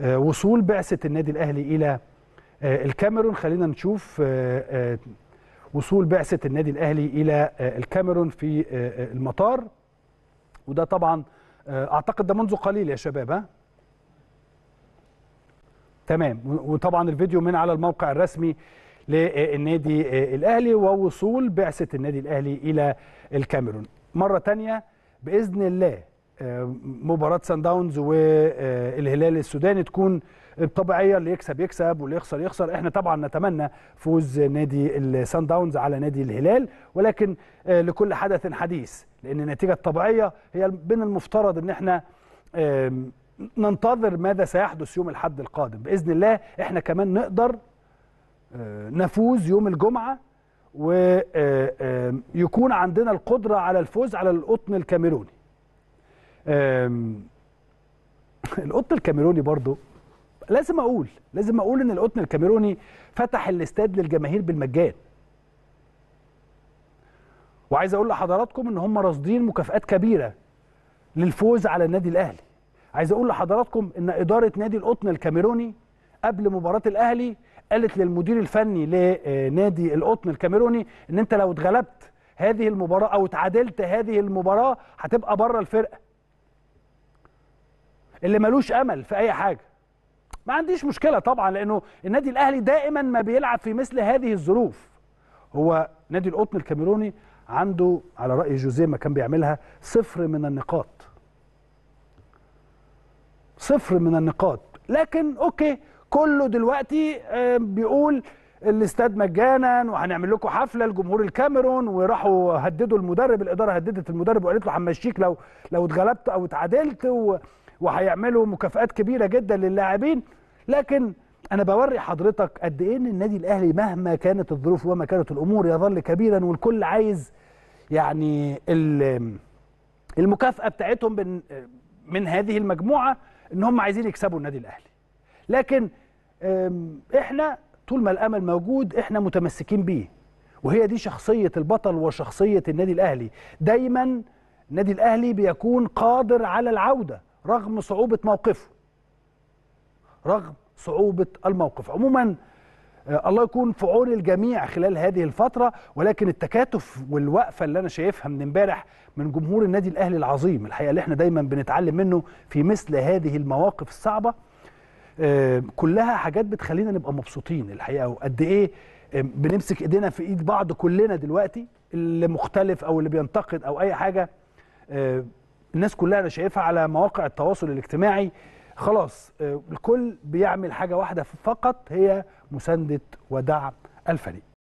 آه، وصول بعثه النادي الاهلي الى آه، الكاميرون خلينا نشوف آه، وصول بعثه النادي الاهلي الى الكاميرون في المطار وده طبعا اعتقد ده منذ قليل يا شباب ها تمام وطبعا الفيديو من على الموقع الرسمي للنادي الاهلي ووصول بعثه النادي الاهلي الى الكاميرون مره تانية باذن الله مباراه سان داونز والهلال السوداني تكون الطبيعيه اللي يكسب يكسب واللي يخسر يخسر احنا طبعا نتمنى فوز نادي السان داونز على نادي الهلال ولكن آه، لكل حدث حديث لان النتيجه الطبيعيه هي من المفترض ان احنا ننتظر ماذا سيحدث يوم الحد القادم باذن الله احنا كمان نقدر آه، نفوز يوم الجمعه ويكون آه، عندنا القدره على الفوز على القطن الكاميروني القطن الكاميروني برضه لازم اقول لازم اقول ان القطن الكاميروني فتح الاستاد للجماهير بالمجان وعايز اقول لحضراتكم ان هم راصدين مكافئات كبيره للفوز على النادي الاهلي عايز اقول لحضراتكم ان اداره نادي القطن الكاميروني قبل مباراه الاهلي قالت للمدير الفني لنادي آه، القطن الكاميروني ان انت لو اتغلبت هذه المباراه او اتعادلت هذه المباراه هتبقى بره الفرقه اللي ملوش امل في اي حاجه ما عنديش مشكله طبعا لانه النادي الاهلي دائما ما بيلعب في مثل هذه الظروف هو نادي القطن الكاميروني عنده على راي جوزيه ما كان بيعملها صفر من النقاط صفر من النقاط لكن اوكي كله دلوقتي آه، بيقول الاستاد مجانا وهنعمل لكم حفله لجمهور الكاميرون وراحوا هددوا المدرب الاداره هددت المدرب وقالت له همشيك لو لو اتغلبت او اتعادلت و... وهيعملوا مكافآت كبيره جدا للاعبين لكن انا بوري حضرتك قد ايه ان النادي الاهلي مهما كانت الظروف وما كانت الامور يظل كبيرا والكل عايز يعني المكافاه بتاعتهم من من هذه المجموعه ان هم عايزين يكسبوا النادي الاهلي لكن احنا طول ما الامل موجود احنا متمسكين بيه وهي دي شخصيه البطل وشخصيه النادي الاهلي دايما النادي الاهلي بيكون قادر على العوده رغم صعوبة موقفه رغم صعوبة الموقف عموما آه، الله يكون في عون الجميع خلال هذه الفترة ولكن التكاتف والوقفة اللي أنا شايفها من امبارح من جمهور النادي الأهلي العظيم الحقيقة اللي احنا دايما بنتعلم منه في مثل هذه المواقف الصعبة آه، كلها حاجات بتخلينا نبقى مبسوطين الحقيقة وقد إيه آه، بنمسك إيدينا في إيد بعض كلنا دلوقتي اللي مختلف أو اللي بينتقد أو أي حاجة الناس كلها انا شايفها على مواقع التواصل الاجتماعي خلاص آه، الكل بيعمل حاجه واحده فقط هي مسانده ودعم الفريق